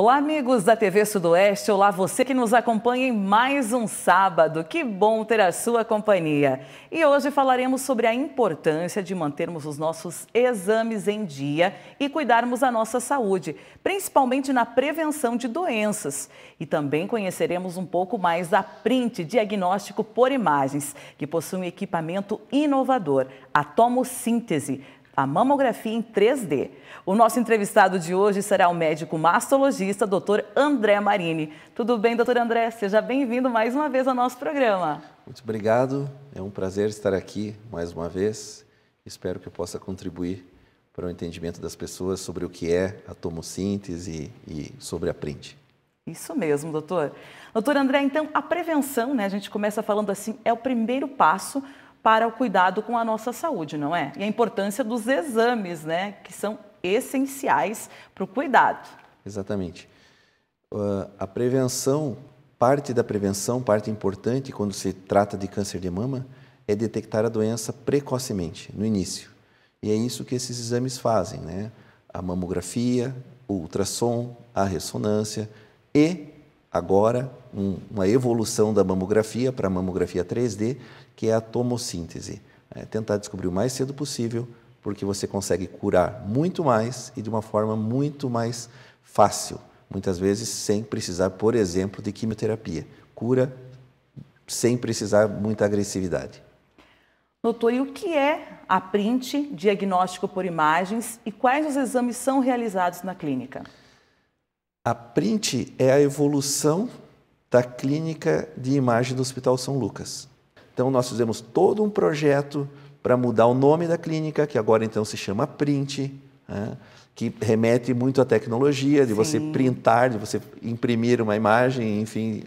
Olá, amigos da TV Sudoeste. Olá, você que nos acompanha em mais um sábado. Que bom ter a sua companhia. E hoje falaremos sobre a importância de mantermos os nossos exames em dia e cuidarmos da nossa saúde, principalmente na prevenção de doenças. E também conheceremos um pouco mais da Print Diagnóstico por Imagens, que possui um equipamento inovador, a tomossíntese a mamografia em 3D. O nosso entrevistado de hoje será o médico mastologista, Dr. André Marini. Tudo bem, doutor André? Seja bem-vindo mais uma vez ao nosso programa. Muito obrigado. É um prazer estar aqui mais uma vez. Espero que eu possa contribuir para o entendimento das pessoas sobre o que é a tomossíntese e sobre a print. Isso mesmo, doutor. Doutor André, então a prevenção, né? A gente começa falando assim, é o primeiro passo para o cuidado com a nossa saúde, não é? E a importância dos exames, né, que são essenciais para o cuidado. Exatamente. Uh, a prevenção, parte da prevenção, parte importante quando se trata de câncer de mama, é detectar a doença precocemente, no início. E é isso que esses exames fazem, né? A mamografia, o ultrassom, a ressonância e agora um, uma evolução da mamografia para a mamografia 3D, que é a tomossíntese. É tentar descobrir o mais cedo possível, porque você consegue curar muito mais e de uma forma muito mais fácil, muitas vezes sem precisar, por exemplo, de quimioterapia. Cura sem precisar muita agressividade. Doutor, e o que é a PRINT, diagnóstico por imagens, e quais os exames são realizados na clínica? A print é a evolução da clínica de imagem do Hospital São Lucas. Então, nós fizemos todo um projeto para mudar o nome da clínica, que agora então se chama Print, né? que remete muito à tecnologia, de Sim. você printar, de você imprimir uma imagem, enfim.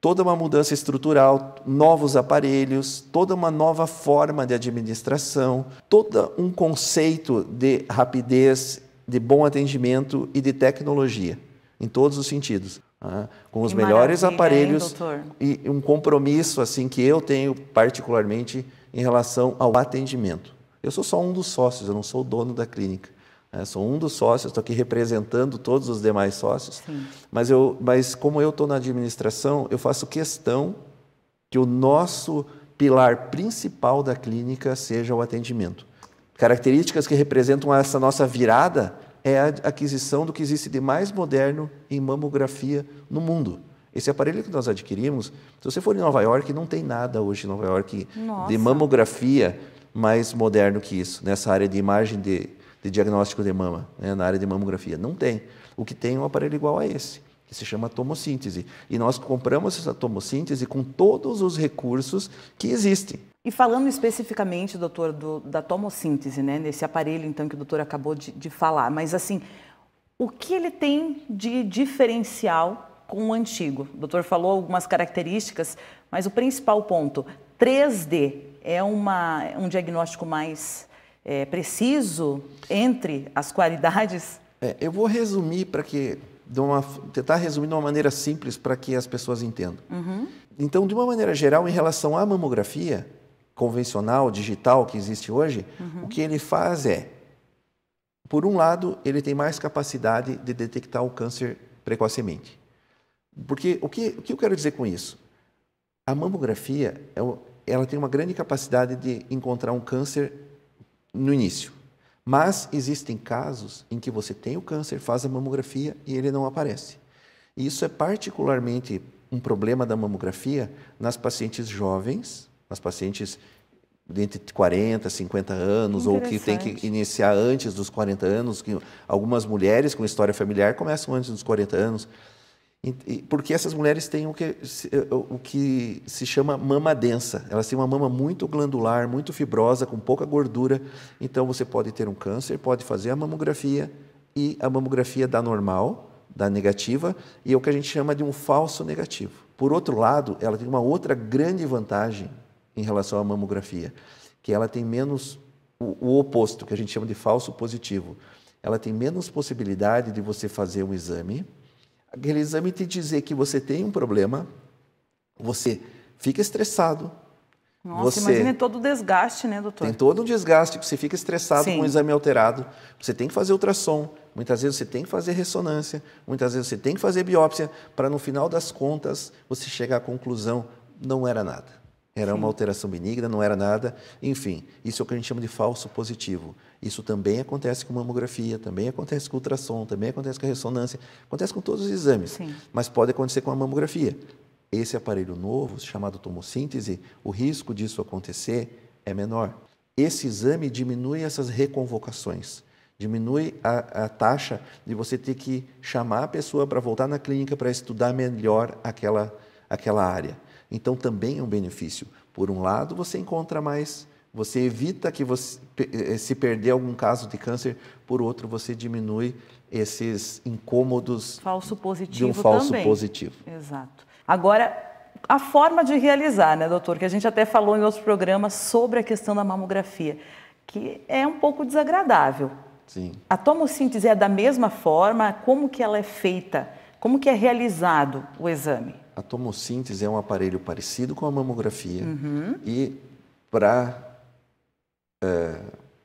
Toda uma mudança estrutural, novos aparelhos, toda uma nova forma de administração, todo um conceito de rapidez, de bom atendimento e de tecnologia em todos os sentidos. Né? Com os que melhores aparelhos hein, e um compromisso assim que eu tenho particularmente em relação ao atendimento. Eu sou só um dos sócios, eu não sou o dono da clínica. Né? Sou um dos sócios, estou aqui representando todos os demais sócios. Mas, eu, mas como eu estou na administração, eu faço questão que o nosso pilar principal da clínica seja o atendimento. Características que representam essa nossa virada é a aquisição do que existe de mais moderno em mamografia no mundo. Esse aparelho que nós adquirimos, se você for em Nova York, não tem nada hoje em Nova York Nossa. de mamografia mais moderno que isso, nessa área de imagem de, de diagnóstico de mama, né, na área de mamografia. Não tem. O que tem é um aparelho igual a esse, que se chama tomossíntese. E nós compramos essa tomossíntese com todos os recursos que existem. E falando especificamente, doutor, do, da tomossíntese, né, nesse aparelho então que o doutor acabou de, de falar, mas assim, o que ele tem de diferencial com o antigo? O doutor falou algumas características, mas o principal ponto, 3D é uma, é um diagnóstico mais é, preciso entre as qualidades? É, eu vou resumir para que de uma, tentar resumir de uma maneira simples para que as pessoas entendam. Uhum. Então, de uma maneira geral, em relação à mamografia, convencional, digital que existe hoje, uhum. o que ele faz é, por um lado, ele tem mais capacidade de detectar o câncer precocemente. Porque o que, o que eu quero dizer com isso? A mamografia, é ela tem uma grande capacidade de encontrar um câncer no início. Mas existem casos em que você tem o câncer, faz a mamografia e ele não aparece. E isso é particularmente um problema da mamografia nas pacientes jovens nas pacientes entre 40, 50 anos, ou que tem que iniciar antes dos 40 anos, que algumas mulheres com história familiar começam antes dos 40 anos, porque essas mulheres têm o que, eh, o que se chama mama densa. Elas têm uma mama muito glandular, muito fibrosa, com pouca gordura. Então, você pode ter um câncer, pode fazer a mamografia, e a mamografia dá normal, dá negativa, e é o que a gente chama de um falso negativo. Por outro lado, ela tem uma outra grande vantagem em relação à mamografia, que ela tem menos o, o oposto, que a gente chama de falso positivo. Ela tem menos possibilidade de você fazer um exame. Aquele exame te dizer que você tem um problema, você fica estressado, nossa, você imagina todo o desgaste, né, doutor? Tem todo um desgaste, você fica estressado Sim. com o exame alterado, você tem que fazer ultrassom, muitas vezes você tem que fazer ressonância, muitas vezes você tem que fazer biópsia, para no final das contas você chegar à conclusão, não era nada. Era Sim. uma alteração benigna, não era nada. Enfim, isso é o que a gente chama de falso positivo. Isso também acontece com mamografia, também acontece com ultrassom, também acontece com a ressonância, acontece com todos os exames, Sim. mas pode acontecer com a mamografia. Esse aparelho novo, chamado tomossíntese, o risco disso acontecer é menor. Esse exame diminui essas reconvocações, diminui a, a taxa de você ter que chamar a pessoa para voltar na clínica para estudar melhor aquela, aquela área. Então também é um benefício. Por um lado, você encontra mais, você evita que você eh, eh, se perder algum caso de câncer, por outro, você diminui esses incômodos falso positivo de um falso também. positivo. Exato. Agora, a forma de realizar, né, doutor? Que a gente até falou em outros programas sobre a questão da mamografia, que é um pouco desagradável. Sim. A tomossíntese é da mesma forma? Como que ela é feita? Como que é realizado o exame? a tomossíntese é um aparelho parecido com a mamografia uhum. e para é,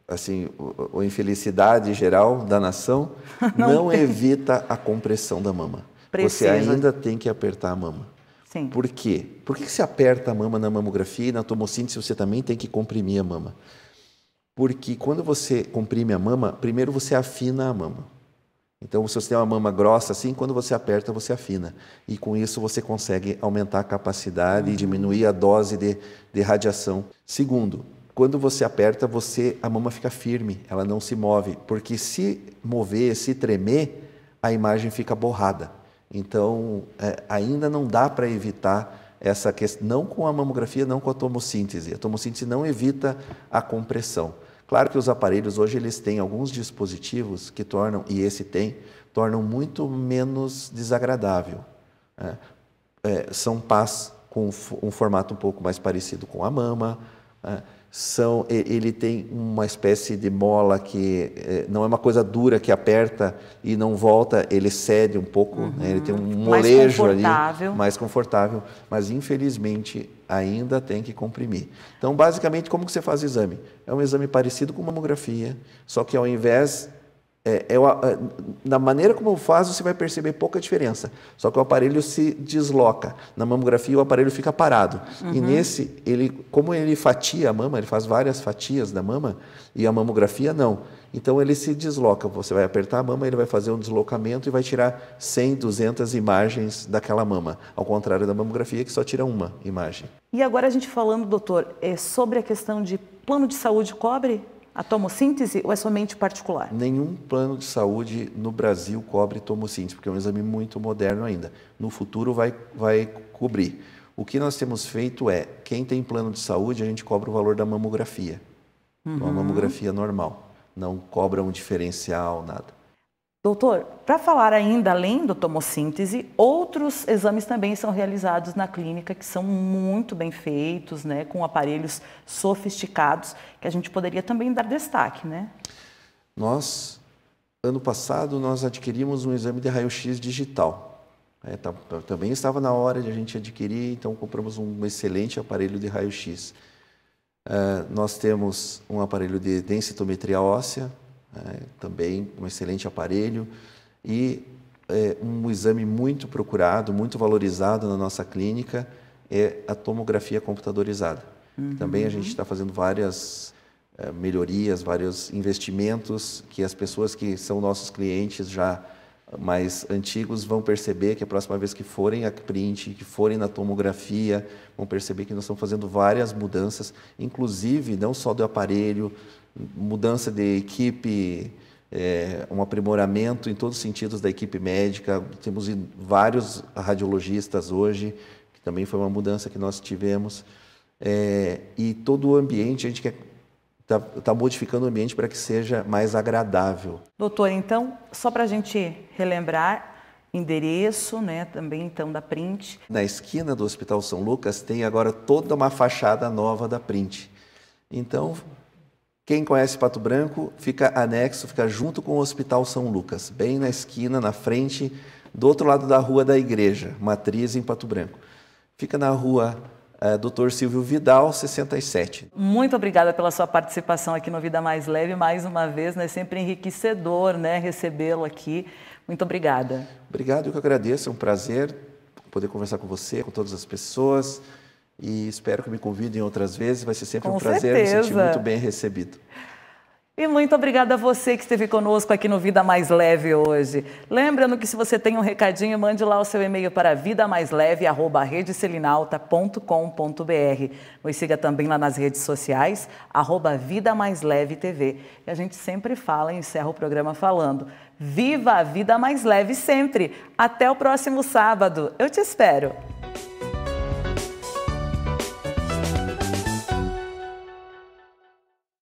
assim o, a infelicidade geral da nação não, não evita a compressão da mama. Precisa. Você ainda tem que apertar a mama. Sim. Por quê? Por que se aperta a mama na mamografia e na tomossíntese você também tem que comprimir a mama? Porque quando você comprime a mama, primeiro você afina a mama. Então, se você tem uma mama grossa assim, quando você aperta, você afina. E com isso você consegue aumentar a capacidade e diminuir a dose de, de radiação. Segundo, quando você aperta, você a mama fica firme, ela não se move, porque se mover, se tremer, a imagem fica borrada. Então, é, ainda não dá para evitar essa questão, não com a mamografia, não com a tomossíntese. A tomossíntese não evita a compressão. Claro que os aparelhos hoje eles têm alguns dispositivos que tornam, e esse tem, tornam muito menos desagradável. Né? É, são pás com um formato um pouco mais parecido com a mama. Né? são ele tem uma espécie de mola que é, não é uma coisa dura que aperta e não volta, ele cede um pouco, né? uhum. né? ele tem um molejo mais ali mais confortável, mas infelizmente ainda tem que comprimir. Então, basicamente, como que você faz o exame? É um exame parecido com mamografia, só que ao invés é, é, é, na maneira como faz, você vai perceber pouca diferença. Só que o aparelho se desloca. Na mamografia, o aparelho fica parado. Uhum. E nesse, ele, como ele fatia a mama, ele faz várias fatias da mama, e a mamografia não. Então, ele se desloca. Você vai apertar a mama, ele vai fazer um deslocamento e vai tirar 100, 200 imagens daquela mama. Ao contrário da mamografia, que só tira uma imagem. E agora, a gente falando, doutor, é sobre a questão de plano de saúde cobre a tomossíntese ou é somente particular? Nenhum plano de saúde no Brasil cobre tomossíntese, porque é um exame muito moderno ainda. No futuro vai, vai cobrir. O que nós temos feito é, quem tem plano de saúde, a gente cobra o valor da mamografia. Então, é uhum. Uma mamografia normal. Não cobra um diferencial, nada. Doutor, para falar ainda além do tomossíntese, outros exames também são realizados na clínica que são muito bem feitos, né, com aparelhos sofisticados, que a gente poderia também dar destaque, né? Nós, ano passado, nós adquirimos um exame de raio-x digital. É, tá, também estava na hora de a gente adquirir, então compramos um excelente aparelho de raio-x. É, nós temos um aparelho de densitometria óssea, né? também um excelente aparelho e é, um exame muito procurado, muito valorizado na nossa clínica é a tomografia computadorizada. Uhum. Também a gente está fazendo várias é, melhorias, vários investimentos que as pessoas que são nossos clientes já mais antigos vão perceber que a próxima vez que forem a print, que forem na tomografia, vão perceber que nós estamos fazendo várias mudanças, inclusive não só do aparelho, mudança de equipe, é, um aprimoramento em todos os sentidos da equipe médica. Temos vários radiologistas hoje, que também foi uma mudança que nós tivemos. É, e todo o ambiente, a gente quer está tá modificando o ambiente para que seja mais agradável. Doutor, então, só para a gente relembrar, endereço, né, também então da Print. Na esquina do Hospital São Lucas tem agora toda uma fachada nova da Print. Então, quem conhece Pato Branco, fica anexo, fica junto com o Hospital São Lucas, bem na esquina, na frente, do outro lado da rua da igreja, Matriz, em Pato Branco. Fica na rua é, eh, Dr. Silvio Vidal, 67. Muito obrigada pela sua participação aqui no Vida Mais Leve, mais uma vez, né? Sempre enriquecedor, né? Recebê-lo aqui. Muito obrigada. Obrigado, eu que agradeço. É um prazer poder conversar com você, com todas as pessoas e espero que me convidem outras vezes. Vai ser sempre Com um prazer, certeza. me sentir muito bem recebido. E muito obrigada a você que esteve conosco aqui no Vida Mais Leve hoje. Lembrando que se você tem um recadinho, mande lá o seu e-mail para vidamaisleve.redeselinalta.com.br. Nos siga também lá nas redes sociais, arroba Vida Mais Leve TV. E a gente sempre fala e encerra o programa falando. Viva a vida mais leve sempre! Até o próximo sábado. Eu te espero!